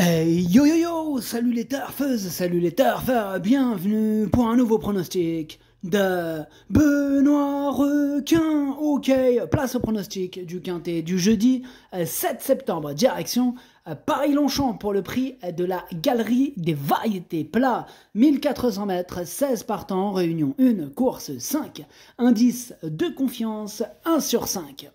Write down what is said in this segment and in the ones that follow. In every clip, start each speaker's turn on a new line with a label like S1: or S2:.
S1: Hey, yo yo yo, salut les tarfeuses, salut les turfeurs, bienvenue pour un nouveau pronostic de Benoît Requin. Ok, place au pronostic du quintet du jeudi 7 euh, septembre, direction euh, Paris-Longchamp pour le prix de la Galerie des Variétés Plats. 1400 mètres, 16 partants, réunion 1, course 5, indice de confiance 1 sur 5.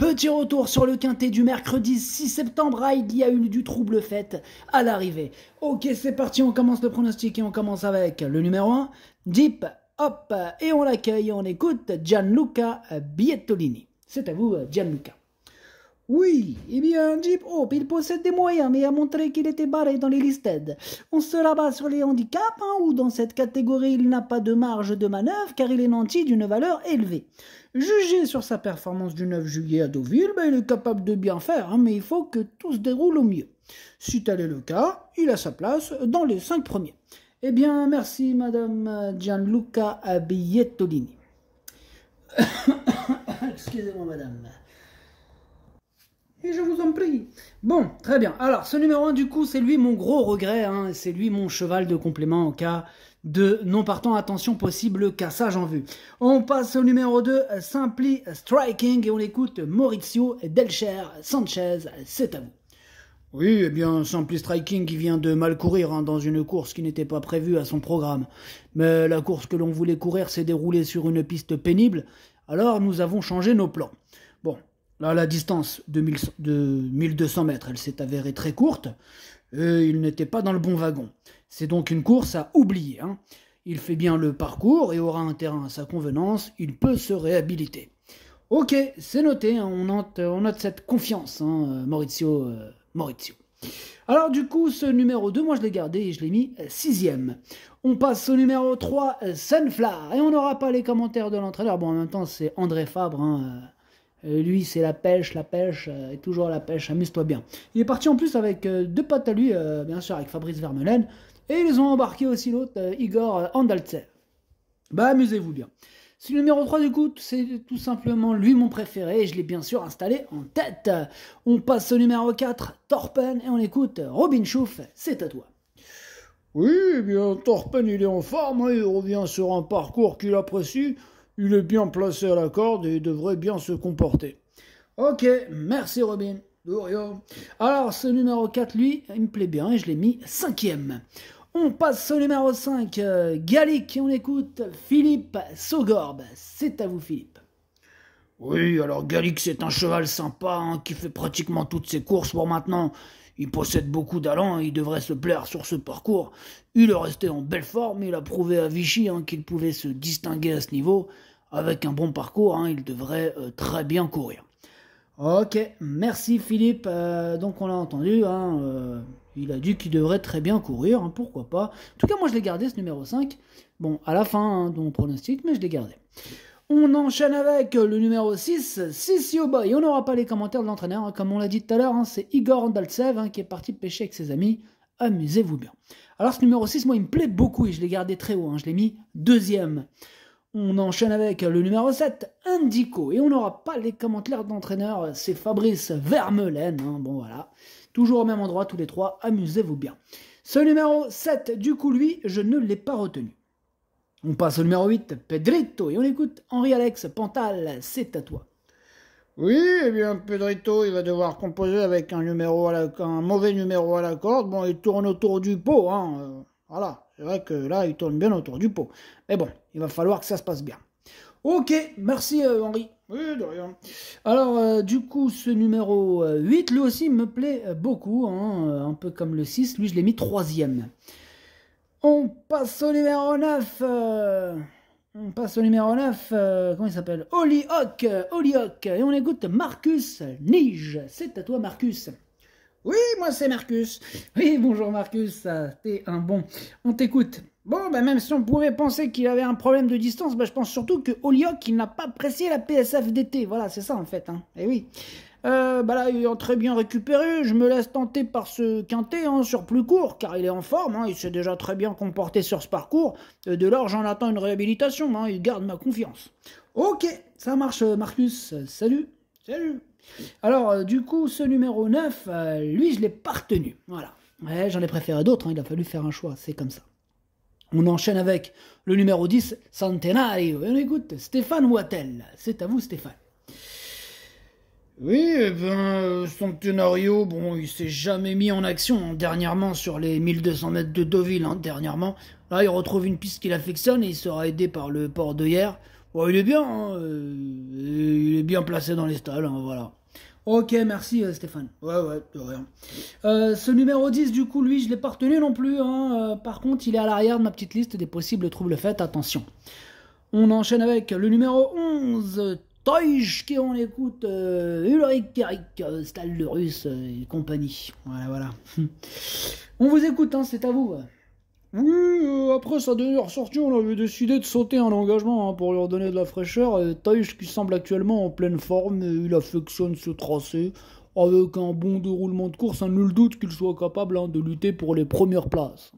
S1: Petit retour sur le quintet du mercredi 6 septembre. Ah, il y a eu du trouble fait à l'arrivée. Ok, c'est parti, on commence le pronostic et on commence avec le numéro 1, Deep Hop. Et on l'accueille, on écoute Gianluca Biettolini. C'est à vous, Gianluca. Oui, eh bien, Jeep Hope, il possède des moyens, mais a montré qu'il était barré dans les listed. On se rabat sur les handicaps, hein, ou où dans cette catégorie il n'a pas de marge de manœuvre car il est nanti d'une valeur élevée. Jugé sur sa performance du 9 juillet à Deauville, ben, il est capable de bien faire, hein, mais il faut que tout se déroule au mieux. Si tel est le cas, il a sa place dans les cinq premiers. Eh bien, merci Madame Gianluca Abietolini. Excusez-moi Madame. Et je vous en prie. Bon, très bien. Alors, ce numéro 1, du coup, c'est lui mon gros regret. Hein, c'est lui mon cheval de complément en cas de non partant. Attention, possible cassage en vue. On passe au numéro 2, Simply Striking. Et on écoute Maurizio Delcher Sanchez. C'est à vous. Oui, eh bien, Simply Striking qui vient de mal courir hein, dans une course qui n'était pas prévue à son programme. Mais la course que l'on voulait courir s'est déroulée sur une piste pénible, alors nous avons changé nos plans. Bon, Là, la distance de, 1200 mètres, elle s'est avérée très courte. Et euh, il n'était pas dans le bon wagon. C'est donc une course à oublier. Hein. Il fait bien le parcours et aura un terrain à sa convenance. Il peut se réhabiliter. Ok, c'est noté. Hein. On, note, euh, on, cette confiance, hein, euh, Maurizio, Maurizio. Alors du coup, ce numéro 2, moi je l'ai gardé et je l'ai mis sixième. On passe au numéro 3, Sunflower. Et on n'aura pas les commentaires de l'entraîneur. Bon, en même temps, c'est André Fabre lui, c'est la pêche, la pêche, euh, et toujours la pêche, amuse-toi bien. Il est parti en plus avec euh, deux potes à lui, euh, bien sûr, avec Fabrice Vermeulen, et ils ont embarqué aussi l'autre, Igor Andaltsev. Bah, amusez-vous bien. Si le numéro 3 du coup, c'est tout simplement lui mon préféré, et je l'ai bien sûr installé en tête. On passe au numéro 4, Torpen, et on écoute Robin Chouf, c'est à toi. Oui, eh bien, Torpen, il est en forme, hein, il revient sur un parcours qu'il apprécie, il est bien placé à la corde et il devrait bien se comporter. Ok, merci Robin. Alors ce numéro 4, lui, il me plaît bien et je l'ai mis cinquième. On passe au numéro 5, euh, Gallic, on écoute Philippe Sogorb. C'est à vous Philippe. Oui, alors Gallic, c'est un cheval sympa hein, qui fait pratiquement toutes ses courses pour maintenant. Il possède beaucoup d'allant et il devrait se plaire sur ce parcours. Il est resté en belle forme, il a prouvé à Vichy hein, qu'il pouvait se distinguer à ce niveau avec un bon parcours, hein, il devrait euh, très bien courir. Ok, merci Philippe. Euh, donc on l'a entendu, hein, euh, il a dit qu'il devrait très bien courir, hein, pourquoi pas. En tout cas, moi je l'ai gardé ce numéro 5. Bon, à la fin hein, de mon pronostic, mais je l'ai gardé. On enchaîne avec le numéro 6, Sissio Et on n'aura pas les commentaires de l'entraîneur, comme on l'a dit tout à l'heure, c'est Igor Daltsev qui est parti pêcher avec ses amis. Amusez-vous bien. Alors ce numéro 6, moi il me plaît beaucoup et je l'ai gardé très haut, je l'ai mis deuxième. On enchaîne avec le numéro 7, Indico. Et on n'aura pas les commentaires d'entraîneur, c'est Fabrice Vermeulen. Hein. bon voilà. Toujours au même endroit, tous les trois, amusez-vous bien. Ce numéro 7, du coup, lui, je ne l'ai pas retenu. On passe au numéro 8, Pedrito. Et on écoute Henri-Alex Pantal, c'est à toi. Oui, eh bien, Pedrito, il va devoir composer avec un, numéro à un mauvais numéro à la corde. Bon, il tourne autour du pot, hein. Voilà, c'est vrai que là, il tourne bien autour du pot. Mais bon, il va falloir que ça se passe bien. Ok, merci euh, Henri. Oui, de rien. Alors, euh, du coup, ce numéro 8, euh, lui aussi, me plaît beaucoup. Hein, un peu comme le 6, lui, je l'ai mis troisième. On passe au numéro 9. on passe au numéro 9. comment il s'appelle Holly Hawk. Et on écoute Marcus Nige. C'est à toi, Marcus. Oui, moi c'est Marcus. Oui, bonjour Marcus, t'es un bon. On t'écoute. Bon, bah même si on pouvait penser qu'il avait un problème de distance, ben, je pense surtout que il n'a pas apprécié la PSF d'été. Voilà, c'est ça en fait. Hein. Et eh oui. bah là, il est très bien récupéré. Je me laisse tenter par ce quintet en hein, sur plus court, car il est en forme. Hein. il s'est déjà très bien comporté sur ce parcours. Euh, de l'or, j'en attends une réhabilitation. Hein. il garde ma confiance. Ok, ça marche, euh, Marcus. Salut. Salut. Alors, euh, du coup, ce numéro 9, euh, lui, je l'ai pas retenu. Voilà. j'en ai préféré d'autres, hein. il a fallu faire un choix, c'est comme ça. On enchaîne avec le numéro 10, Centenario. Et écoute Stéphane Wattel. C'est à vous, Stéphane. Oui, eh ben, Centenario, bon, il s'est jamais mis en action hein. dernièrement sur les 1200 mètres de Deauville. Hein. dernièrement, là, il retrouve une piste qu'il affectionne et il sera aidé par le port de hier. Ouais il est bien, hein, euh, il est bien placé dans les stalles, hein, voilà. Ok, merci euh, Stéphane. Ouais, ouais, de rien. Euh, ce numéro 10, du coup, lui, je l'ai pas retenu non plus. Hein, par contre, il est à l'arrière de ma petite liste des possibles troubles faits, attention. On enchaîne avec le numéro 11, Toij, qui on écoute Ulrich Eric, Stal de Russe et compagnie. Voilà, voilà. on vous écoute, c'est à vous. Oui, euh, après sa dernière sortie, on avait décidé de sauter un engagement hein, pour leur donner de la fraîcheur. Et qui semble actuellement en pleine forme, euh, il affectionne ce tracé. Avec un bon déroulement de course, à hein, nul doute qu'il soit capable hein, de lutter pour les premières places.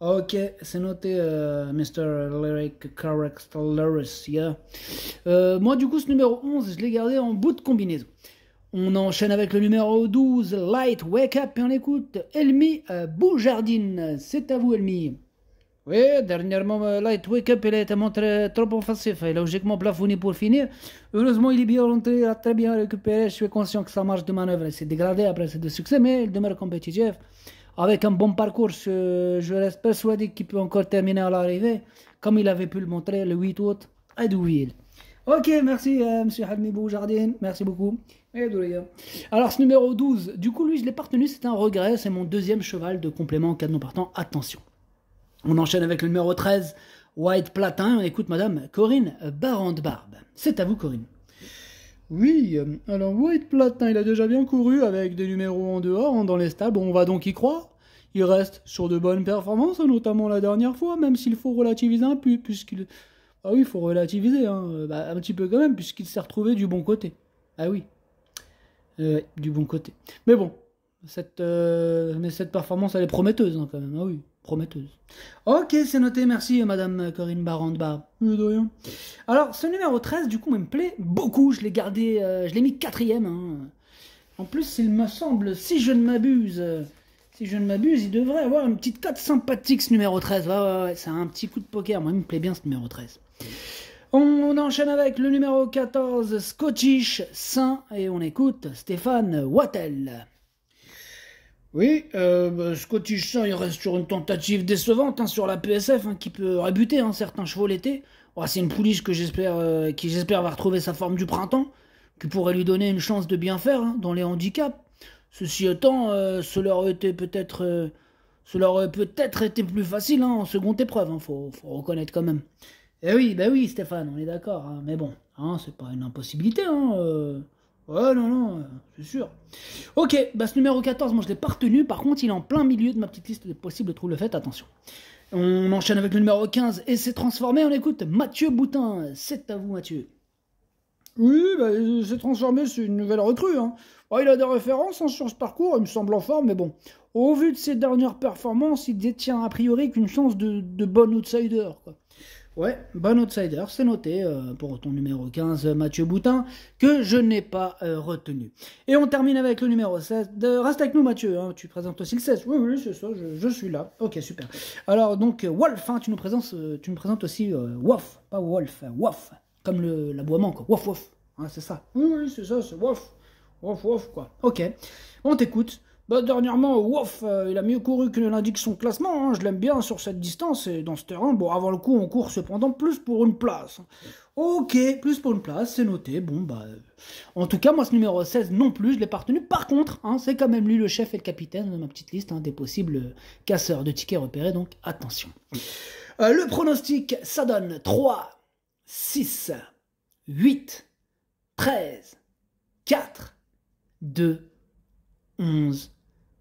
S1: Ok, c'est noté, euh, Mr. Lyric Correct moi, du coup, ce numéro 11, je l'ai gardé en bout de combinaison. On enchaîne avec le numéro 12, Light Wake Up, et on écoute Elmi euh, Boujardine. C'est à vous, Elmi. Oui, dernièrement, euh, Light Wake Up, il a été montré trop offensif. Il a logiquement plafonné pour finir. Heureusement, il est bien rentré, il a très bien récupéré. Je suis conscient que sa marge de manœuvre s'est dégradée après ces deux succès, mais il demeure compétitif. Avec un bon parcours, je, reste persuadé qu'il peut encore terminer à l'arrivée, comme il avait pu le montrer le 8 août à Douville. Ok, merci euh, Monsieur Hadni Jardin. merci beaucoup. Alors ce numéro 12, du coup lui je l'ai pas retenu, c'est un regret, c'est mon deuxième cheval de complément en cas de non partant, attention. On enchaîne avec le numéro 13, White Platin, on écoute Madame Corinne Barandbarbe. barbe C'est à vous Corinne. Oui, euh, alors White Platin, il a déjà bien couru avec des numéros en dehors, hein, dans les stables, on va donc y croire. Il reste sur de bonnes performances, notamment la dernière fois, même s'il faut relativiser un peu, puisqu'il... Ah oui, il faut relativiser, hein. euh, bah, un petit peu quand même, puisqu'il s'est retrouvé du bon côté. Ah oui, euh, du bon côté. Mais bon, cette, euh, mais cette performance, elle est prometteuse hein, quand même. Ah oui, prometteuse. Ok, c'est noté, merci Madame Corinne Barandba. Alors, ce numéro 13, du coup, il me plaît beaucoup. Je l'ai gardé, je l'ai mis quatrième. Hein. En plus, il me semble, si je ne m'abuse, si je ne m'abuse, il devrait avoir une petite cote sympathique ce numéro 13. Ouais, c'est un petit coup de poker. Moi, il me plaît bien ce numéro 13. On enchaîne avec le numéro 14, Scottish Saint, et on écoute Stéphane Wattel. Oui, euh, bah, Scottish Saint, il reste sur une tentative décevante hein, sur la PSF, hein, qui peut rébuter hein, certains chevaux l'été. Oh, c'est une pouliche que j'espère, euh, qui j'espère va retrouver sa forme du printemps, qui pourrait lui donner une chance de bien faire dans les handicaps. Ceci étant, euh, cela aurait été peut-être, cela aurait peut-être été plus facile en seconde épreuve, faut, faut reconnaître quand même. Eh oui, bah oui, Stéphane, on est d'accord. Hein. Mais bon, hein, c'est pas une impossibilité. Hein, euh. Ouais, non, non, euh, c'est sûr. Ok, bah ce numéro 14, moi je l'ai pas retenu. Par contre, il est en plein milieu de ma petite liste des possibles troubles faites, Attention. On enchaîne avec le numéro 15 et c'est transformé. On écoute Mathieu Boutin. C'est à vous, Mathieu. Oui, bah, c'est transformé, c'est une nouvelle recrue. Hein. Oh, il a des références hein, sur ce parcours, il me semble en forme, mais bon. Au vu de ses dernières performances, il détient a priori qu'une chance de, de bon outsider. Quoi. Ouais, bon outsider, c'est noté euh, pour ton numéro 15, euh, Mathieu Boutin, que je n'ai pas euh, retenu. Et on termine avec le numéro 16. reste avec nous, Mathieu, hein, tu présentes aussi le 16. Oui, oui, c'est ça, je, suis là. Ok, super. Alors, donc, Wolf, hein, tu, nous présentes, tu nous présentes aussi Wolf, pas Wolf, Wolf, comme l'aboiement, quoi. Wolf, Wolf, hein, c'est ça. Oui, oui, c'est ça, c'est Wolf. Wolf, Wolf, quoi. Ok, on t'écoute. Bah, dernièrement, ouf, euh, il a mieux couru que ne l'indique son classement. Hein. Je l'aime bien sur cette distance et dans ce terrain. Bon, avant le coup, on court cependant plus pour une place. Ok, plus pour une place, c'est noté. Bon, bah. Euh. En tout cas, moi, ce numéro 16 non plus, je l'ai pas retenu. Par contre, hein, c'est quand même lui le chef et le capitaine de ma petite liste hein, des possibles casseurs de tickets repérés, donc attention. Euh, le pronostic, ça donne 3, 6, 8, 13, 4, 2, 11.